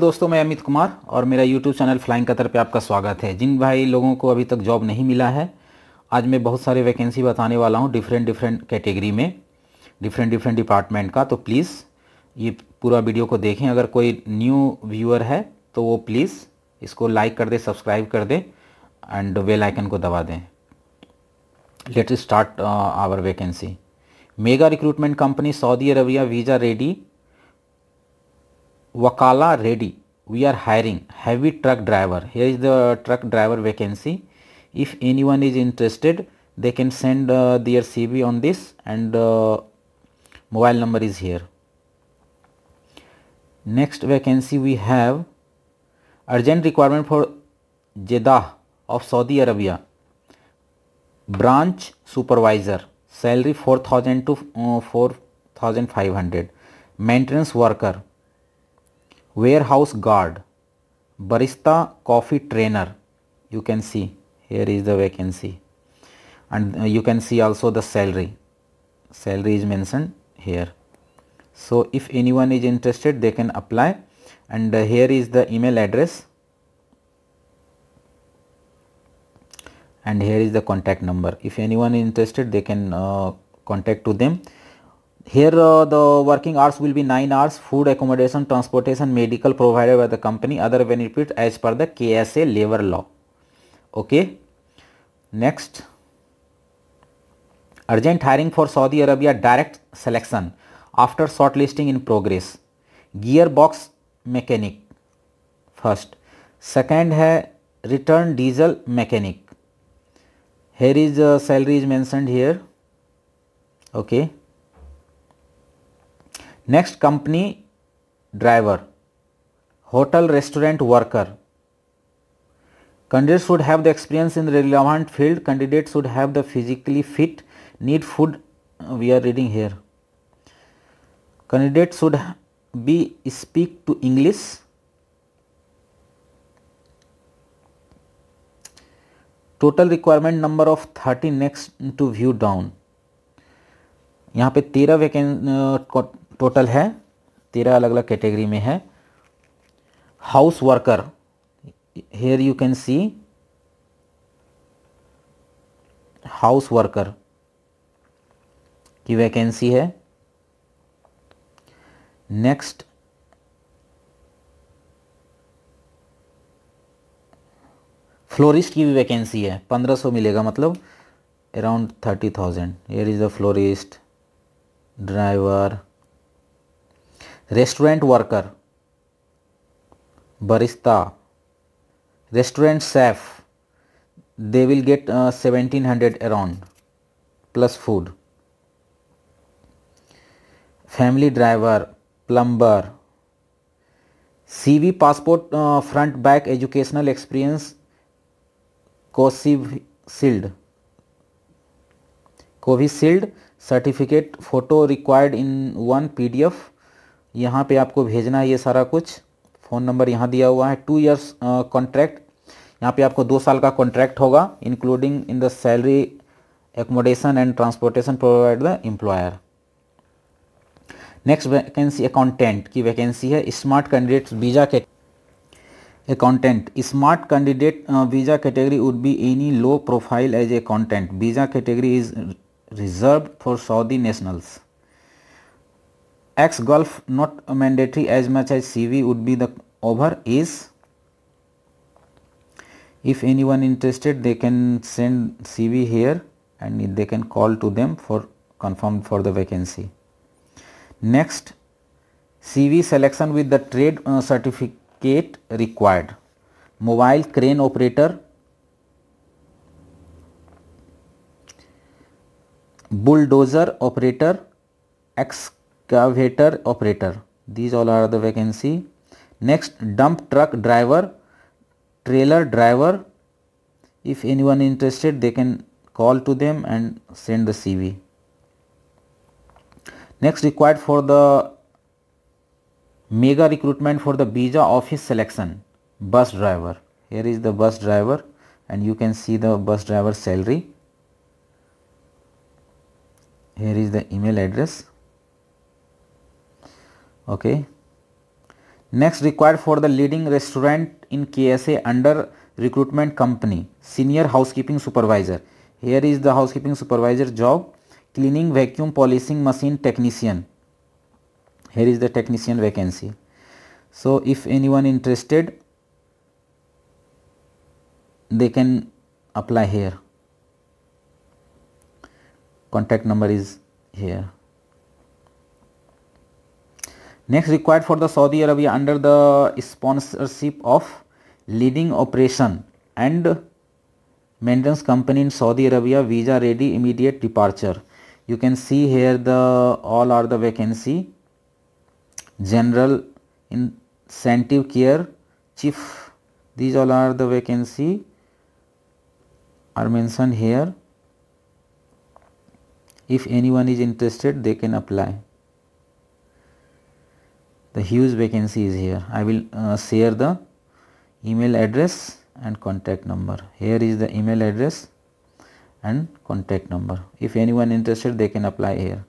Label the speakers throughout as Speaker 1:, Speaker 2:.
Speaker 1: दोस्तों मैं अमित कुमार और मेरा YouTube चैनल फ्लाइंग कतर पे आपका स्वागत है जिन भाई लोगों को अभी तक जॉब नहीं मिला है आज मैं बहुत सारे वैकेंसी बताने वाला हूँ डिफरेंट डिफरेंट कैटेगरी में डिफरेंट डिफरेंट डिपार्टमेंट का तो प्लीज़ ये पूरा वीडियो को देखें अगर कोई न्यू व्यूअर है तो वो प्लीज़ इसको लाइक कर दे सब्सक्राइब कर दें एंड वेलाइकन आइकन को दबा दें let start our vacancy mega recruitment company Saudi Arabia visa ready Wakala ready. We are hiring heavy truck driver. Here is the truck driver vacancy. If anyone is interested, they can send uh, their CV on this and uh, mobile number is here. Next vacancy we have urgent requirement for Jeddah of Saudi Arabia. Branch supervisor salary 4000 to uh, 4500 maintenance worker warehouse guard barista coffee trainer you can see here is the vacancy and uh, you can see also the salary salary is mentioned here so if anyone is interested they can apply and uh, here is the email address and here is the contact number if anyone is interested they can uh, contact to them here uh, the working hours will be 9 hours food accommodation transportation medical provided by the company other benefits as per the ksa labor law okay next urgent hiring for saudi arabia direct selection after shortlisting in progress gearbox mechanic first second hai return diesel mechanic here is uh, salary is mentioned here okay Next company driver, hotel restaurant worker. Candidates should have the experience in the relevant field. Candidates should have the physically fit, need food. Uh, we are reading here. Candidates should be speak to English. Total requirement number of 30 next to view down. यहाँ पे तेरह वैकें uh, total है तेरह अलग अलग category में है house worker here you can see house worker की वैकेंसी है नेक्स्ट फ्लोरिस्ट की भी वैकेंसी है पंद्रह सौ मिलेगा मतलब around thirty thousand here is the florist driver Restaurant worker, barista restaurant chef they will get uh, 1700 around plus food family driver plumber cv passport uh, front back educational experience covic sealed, covic sealed certificate photo required in one pdf यहाँ पे आपको भेजना है ये सारा कुछ phone number यहाँ दिया हुआ है टू ईयर्स कॉन्ट्रैक्ट यहाँ पे आपको दो साल का कॉन्ट्रैक्ट होगा including in the salary accommodation and transportation provide the employer next vacancy accountant की वैकेंसी है स्मार्ट कैंडिडेट वीज़ा के accountant smart candidate visa category would be any low profile as accountant visa category is reserve for Saudi nationals X Gulf not mandatory as much as CV would be the over is if anyone interested they can send CV here and they can call to them for confirmed for the vacancy. Next CV selection with the trade uh, certificate required mobile crane operator bulldozer operator ex Cavator operator. These all are the vacancy. Next dump truck driver, trailer driver. If anyone interested they can call to them and send the CV. Next required for the mega recruitment for the visa office selection bus driver. Here is the bus driver and you can see the bus driver salary. Here is the email address okay next required for the leading restaurant in ksa under recruitment company senior housekeeping supervisor here is the housekeeping supervisor job cleaning vacuum polishing machine technician here is the technician vacancy so if anyone interested they can apply here contact number is here Next required for the Saudi Arabia under the sponsorship of leading operation and maintenance company in Saudi Arabia visa ready immediate departure. You can see here the all are the vacancy general incentive care chief these all are the vacancy are mentioned here if anyone is interested they can apply the huge vacancy is here I will uh, share the email address and contact number here is the email address and contact number if anyone interested they can apply here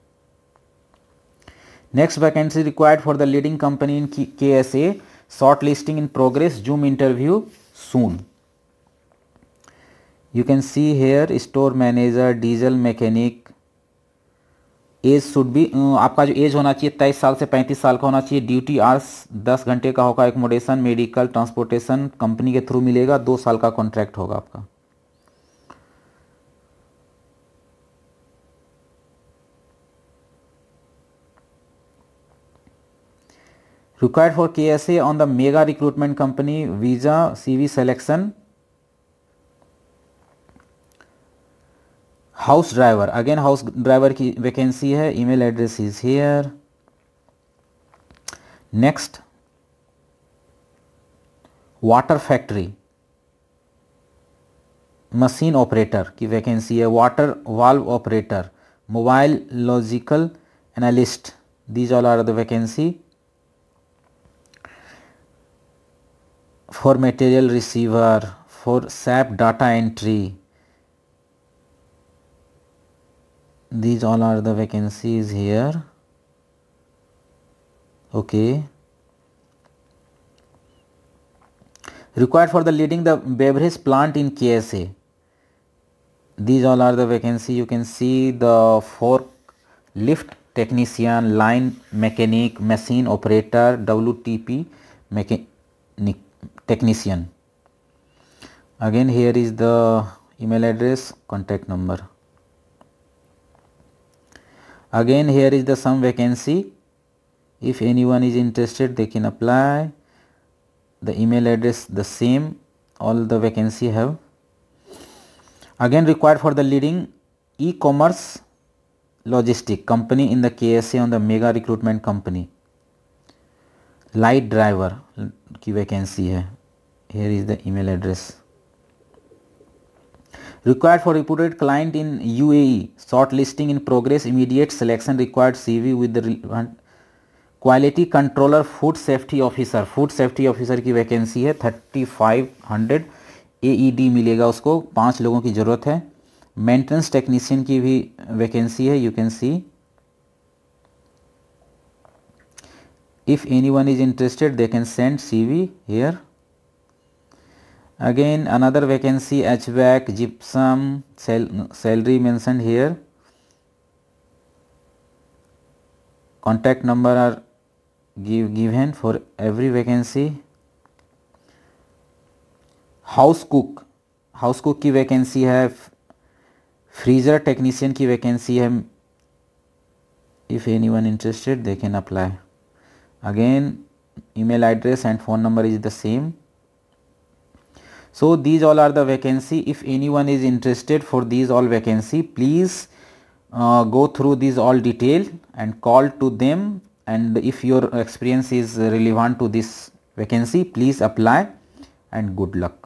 Speaker 1: next vacancy required for the leading company in KSA shortlisting in progress zoom interview soon you can see here store manager diesel mechanic age should भी आपका जो as होना चाहिए तेईस साल से पैंतीस साल का होना चाहिए ड्यूटी आर्स दस घंटे का होगा एकोमोडेशन मेडिकल ट्रांसपोर्टेशन कंपनी के थ्रू मिलेगा दो साल का कॉन्ट्रैक्ट होगा आपका S A on the mega recruitment company visa C V selection house driver again house driver की वैकेंसी है mail address is here next water factory machine operator की वैकेंसी है water valve operator mobile logical analyst these all are the vacancy for material receiver for SAP data entry these all are the vacancies here okay required for the leading the beverage plant in KSA these all are the vacancy you can see the fork lift technician line mechanic machine operator WTP mechanic technician again here is the email address contact number again here is the some vacancy if anyone is interested they can apply the email address the same all the vacancy have again required for the leading e-commerce logistic company in the KSA on the mega recruitment company light driver ki vacancy hai. here is the email address required for reported client in U A short listing in progress immediate selection required CV with the relevant quality controller food safety officer food safety officer की vacancy है thirty five hundred A E D मिलेगा उसको पाँच लोगों की ज़रूरत है maintenance technician की भी वैकेंसी है you can see if anyone is interested they can send C V here Again another vacancy HVAC, gypsum, sal salary mentioned here. Contact number are give, given for every vacancy. House cook, house cook ki vacancy hai freezer technician ki vacancy hai if anyone interested they can apply. Again email address and phone number is the same. so these all are the vacancy if anyone is interested for these all vacancy please uh, go through these all detail and call to them and if your experience is relevant to this vacancy please apply and good luck